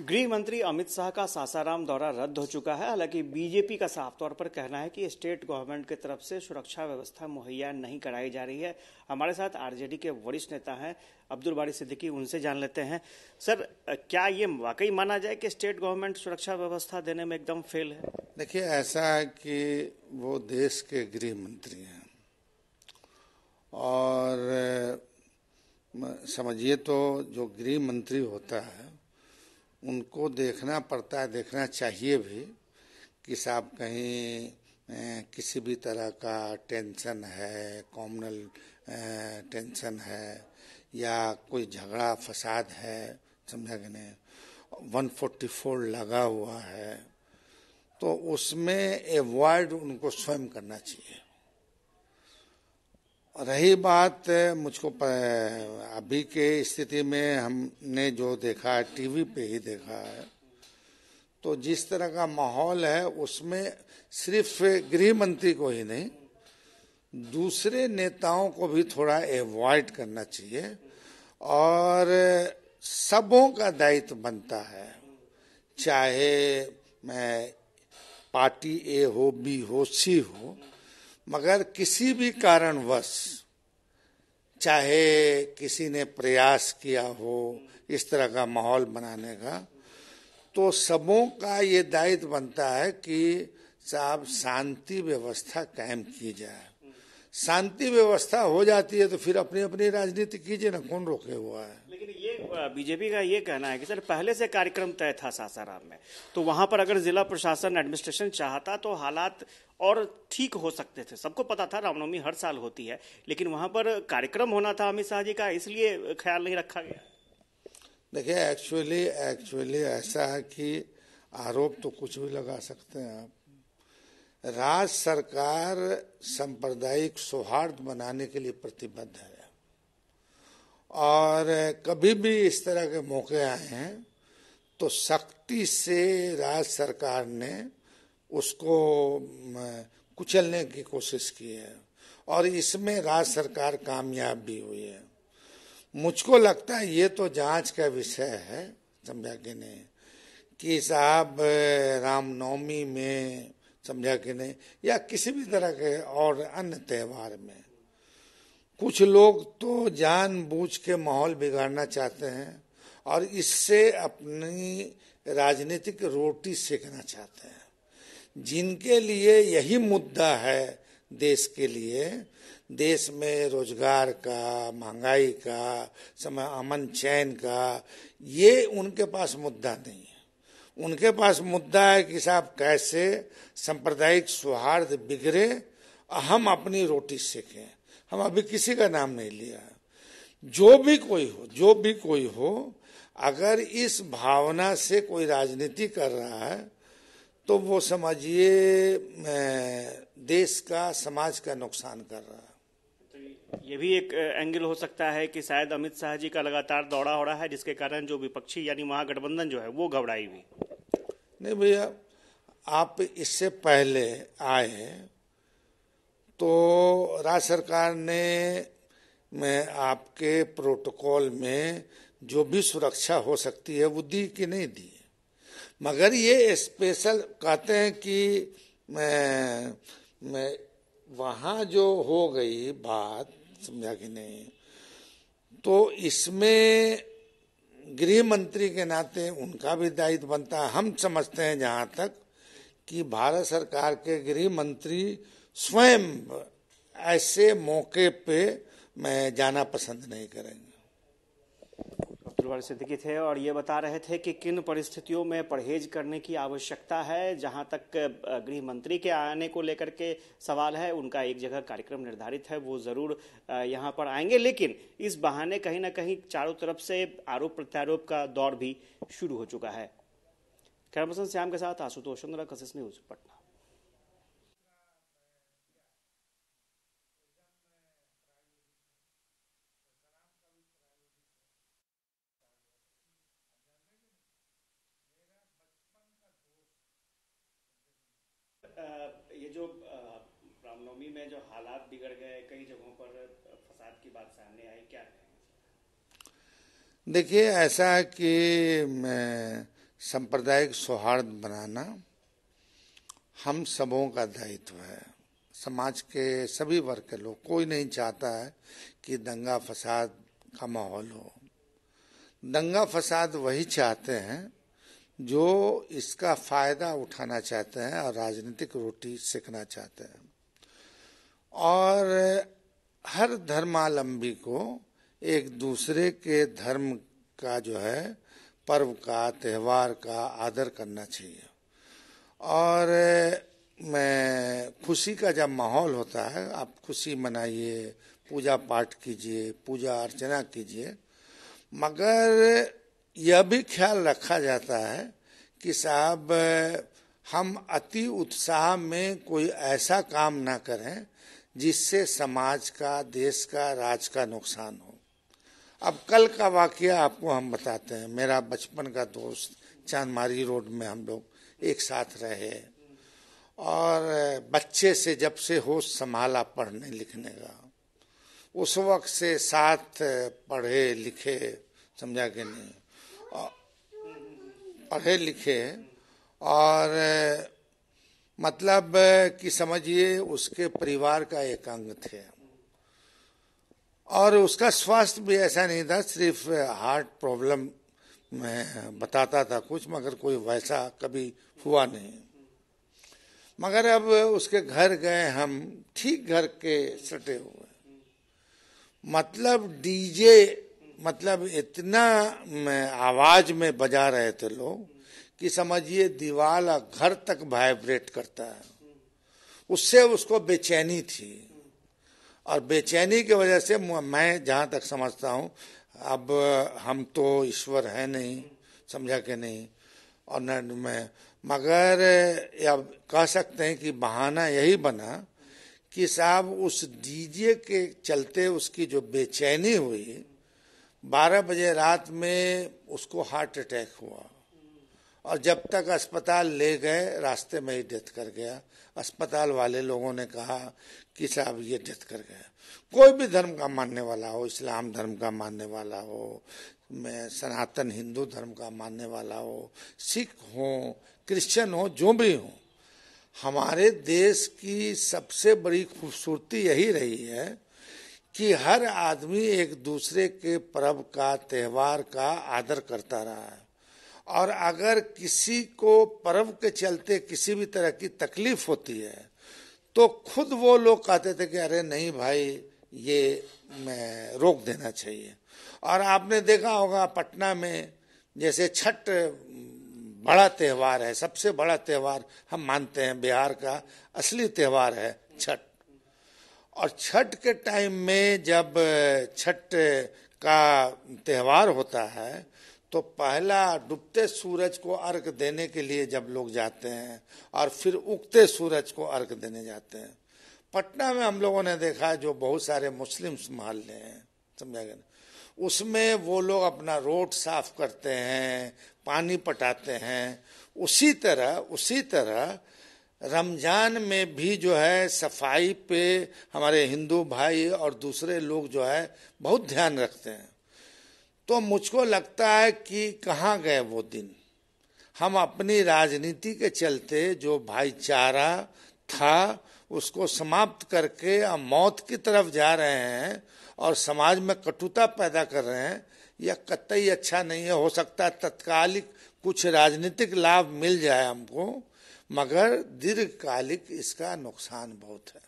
गृह मंत्री अमित शाह का सासाराम दौरा रद्द हो चुका है हालांकि बीजेपी का साफ तौर पर कहना है कि स्टेट गवर्नमेंट की तरफ से सुरक्षा व्यवस्था मुहैया नहीं कराई जा रही है हमारे साथ आरजेडी के वरिष्ठ नेता हैं अब्दुल बारी सिद्दीकी उनसे जान लेते हैं सर क्या ये वाकई माना जाए कि स्टेट गवर्नमेंट सुरक्षा व्यवस्था देने में एकदम फेल है देखिए ऐसा है कि वो देश के गृह मंत्री हैं और समझिए तो जो गृह मंत्री होता है उनको देखना पड़ता है देखना चाहिए भी कि साहब कहीं किसी भी तरह का टेंशन है कॉमनल टेंशन है या कोई झगड़ा फसाद है समझा कि नहीं वन फोर्टी फोर लगा हुआ है तो उसमें एवॉयड उनको स्वयं करना चाहिए रही बात मुझको अभी के स्थिति में हमने जो देखा है टीवी पे ही देखा है तो जिस तरह का माहौल है उसमें सिर्फ गृह मंत्री को ही नहीं दूसरे नेताओं को भी थोड़ा एवॉइड करना चाहिए और सबों का दायित्व बनता है चाहे मैं पार्टी ए हो बी हो सी हो मगर किसी भी कारणवश चाहे किसी ने प्रयास किया हो इस तरह का माहौल बनाने का तो सबों का ये दायित्व बनता है कि साहब शांति व्यवस्था कायम की जाए शांति व्यवस्था हो जाती है तो फिर अपनी अपनी राजनीति कीजिए ना कौन रोके हुआ है बीजेपी का ये कहना है कि सर पहले से कार्यक्रम तय था सासाराम में तो वहां पर अगर जिला प्रशासन एडमिनिस्ट्रेशन चाहता तो हालात और ठीक हो सकते थे सबको पता था रामनवमी हर साल होती है लेकिन वहां पर कार्यक्रम होना था अमित शाह जी का इसलिए ख्याल नहीं रखा गया देखिए एक्चुअली एक्चुअली ऐसा है कि आरोप तो कुछ भी लगा सकते हैं आप राज्य सरकार सांप्रदायिक सौहार्द बनाने के लिए प्रतिबद्ध है और कभी भी इस तरह के मौके आए हैं तो सख्ती से राज्य सरकार ने उसको कुचलने की कोशिश की है और इसमें राज्य सरकार कामयाब भी हुई है मुझको लगता है ये तो जांच का विषय है समझा कि नहीं कि साहब रामनवमी में समझा कि नहीं या किसी भी तरह के और अन्य त्यौहार में कुछ लोग तो जानबूझ के माहौल बिगाड़ना चाहते हैं और इससे अपनी राजनीतिक रोटी सेकना चाहते हैं जिनके लिए यही मुद्दा है देश के लिए देश में रोजगार का महंगाई का समय अमन चैन का ये उनके पास मुद्दा नहीं है उनके पास मुद्दा है कि साहब कैसे सांप्रदायिक सौहार्द बिगड़े हम अपनी रोटी सेकें हम अभी किसी का नाम नहीं लिया जो भी कोई हो जो भी कोई हो अगर इस भावना से कोई राजनीति कर रहा है तो वो समझिए अं, देश का समाज का नुकसान कर रहा है तो ये भी एक अं, एंगल हो सकता है कि शायद अमित शाह जी का लगातार दौड़ा हो रहा है जिसके कारण जो विपक्षी यानी महागठबंधन जो है वो घबराई हुई नहीं भैया आप इससे पहले आए तो राज्य सरकार ने मैं आपके प्रोटोकॉल में जो भी सुरक्षा हो सकती है वो दी कि नहीं दी मगर ये स्पेशल कहते हैं कि मैं, मैं वहाँ जो हो गई बात समझा कि नहीं तो इसमें गृह मंत्री के नाते उनका भी दायित्व बनता है हम समझते हैं जहाँ तक कि भारत सरकार के गृह मंत्री स्वयं ऐसे मौके पे मैं जाना पसंद नहीं करेंगे सिद्दीकी थे और ये बता रहे थे कि किन परिस्थितियों में परहेज करने की आवश्यकता है जहां तक गृह मंत्री के आने को लेकर के सवाल है उनका एक जगह कार्यक्रम निर्धारित है वो जरूर यहां पर आएंगे लेकिन इस बहाने कहीं ना कहीं चारों तरफ से आरोप प्रत्यारोप का दौर भी शुरू हो चुका है कैमरा पर्सन श्याम के साथ आशुतोष चंद्रा कशिश न्यूज पटना हालात बिगड़ गए कई जगहों पर फसाद की बात सामने आई क्या देखिए ऐसा है कि सांप्रदायिक सौहार्द बनाना हम सबों का दायित्व है समाज के सभी वर्ग के लोग कोई नहीं चाहता है कि दंगा फसाद का माहौल हो दंगा फसाद वही चाहते हैं जो इसका फायदा उठाना चाहते हैं और राजनीतिक रोटी सीखना चाहते हैं और हर धर्मालंबी को एक दूसरे के धर्म का जो है पर्व का त्यौहार का आदर करना चाहिए और मैं खुशी का जब माहौल होता है आप खुशी मनाइए पूजा पाठ कीजिए पूजा अर्चना कीजिए मगर यह भी ख्याल रखा जाता है कि साहब हम अति उत्साह में कोई ऐसा काम ना करें जिससे समाज का देश का राज का नुकसान हो अब कल का वाक्य आपको हम बताते हैं मेरा बचपन का दोस्त चांदमारी रोड में हम लोग एक साथ रहे और बच्चे से जब से होश संभाला पढ़ने लिखने का उस वक्त से साथ पढ़े लिखे समझा के नहीं पढ़े लिखे और मतलब कि समझिए उसके परिवार का एक अंग थे और उसका स्वास्थ्य भी ऐसा नहीं था सिर्फ हार्ट प्रॉब्लम में बताता था कुछ मगर कोई वैसा कभी हुआ नहीं मगर अब उसके घर गए हम ठीक घर के सटे हुए मतलब डीजे मतलब इतना आवाज में बजा रहे थे लोग कि समझिए दीवार घर तक वाइब्रेट करता है उससे उसको बेचैनी थी और बेचैनी की वजह से मैं जहां तक समझता हूं अब हम तो ईश्वर है नहीं समझा के नहीं और न मैं मगर अब कह सकते हैं कि बहाना यही बना कि साहब उस डीजे के चलते उसकी जो बेचैनी हुई बारह बजे रात में उसको हार्ट अटैक हुआ और जब तक अस्पताल ले गए रास्ते में ही डेथ कर गया अस्पताल वाले लोगों ने कहा कि साहब ये डेथ कर गया कोई भी धर्म का मानने वाला हो इस्लाम धर्म का मानने वाला हो मैं सनातन हिंदू धर्म का मानने वाला हो सिख हो क्रिश्चियन हो जो भी हो हमारे देश की सबसे बड़ी खूबसूरती यही रही है कि हर आदमी एक दूसरे के पर्व का त्यौहार का आदर करता रहा है और अगर किसी को पर्व के चलते किसी भी तरह की तकलीफ होती है तो खुद वो लोग कहते थे कि अरे नहीं भाई ये मैं रोक देना चाहिए और आपने देखा होगा पटना में जैसे छठ बड़ा त्यौहार है सबसे बड़ा त्यौहार हम मानते हैं बिहार का असली त्यौहार है छठ और छठ के टाइम में जब छठ का त्यौहार होता है तो पहला डूबते सूरज को अर्घ देने के लिए जब लोग जाते हैं और फिर उगते सूरज को अर्घ देने जाते हैं पटना में हम लोगों ने देखा जो बहुत सारे मुस्लिम मोहल्ले हैं समझा गया उसमें वो लोग अपना रोड साफ करते हैं पानी पटाते हैं उसी तरह उसी तरह रमजान में भी जो है सफाई पे हमारे हिंदू भाई और दूसरे लोग जो है बहुत ध्यान रखते हैं तो मुझको लगता है कि कहाँ गए वो दिन हम अपनी राजनीति के चलते जो भाईचारा था उसको समाप्त करके हम मौत की तरफ जा रहे हैं और समाज में कटुता पैदा कर रहे हैं यह कतई अच्छा नहीं है हो सकता तत्कालिक कुछ राजनीतिक लाभ मिल जाए हमको मगर दीर्घकालिक इसका नुकसान बहुत है